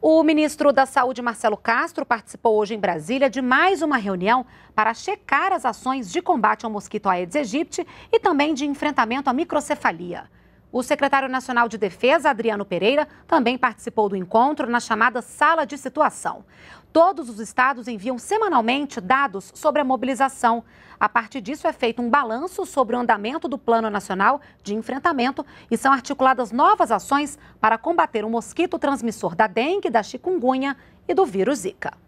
O ministro da Saúde, Marcelo Castro, participou hoje em Brasília de mais uma reunião para checar as ações de combate ao mosquito Aedes aegypti e também de enfrentamento à microcefalia. O secretário nacional de Defesa, Adriano Pereira, também participou do encontro na chamada Sala de Situação. Todos os estados enviam semanalmente dados sobre a mobilização. A partir disso é feito um balanço sobre o andamento do Plano Nacional de Enfrentamento e são articuladas novas ações para combater o mosquito transmissor da dengue, da chikungunya e do vírus Zika.